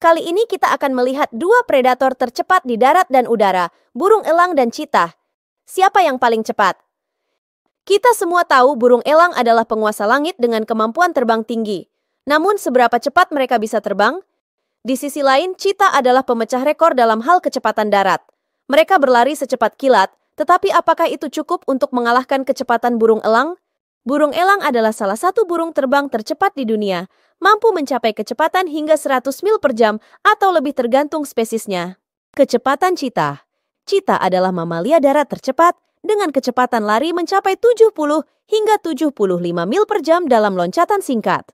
Kali ini kita akan melihat dua predator tercepat di darat dan udara, burung elang dan citah. Siapa yang paling cepat? Kita semua tahu burung elang adalah penguasa langit dengan kemampuan terbang tinggi. Namun seberapa cepat mereka bisa terbang? Di sisi lain, citah adalah pemecah rekor dalam hal kecepatan darat. Mereka berlari secepat kilat, tetapi apakah itu cukup untuk mengalahkan kecepatan burung elang? Burung elang adalah salah satu burung terbang tercepat di dunia, mampu mencapai kecepatan hingga 100 mil per jam atau lebih tergantung spesiesnya. Kecepatan cita Cita adalah mamalia darat tercepat dengan kecepatan lari mencapai 70 hingga 75 mil per jam dalam loncatan singkat.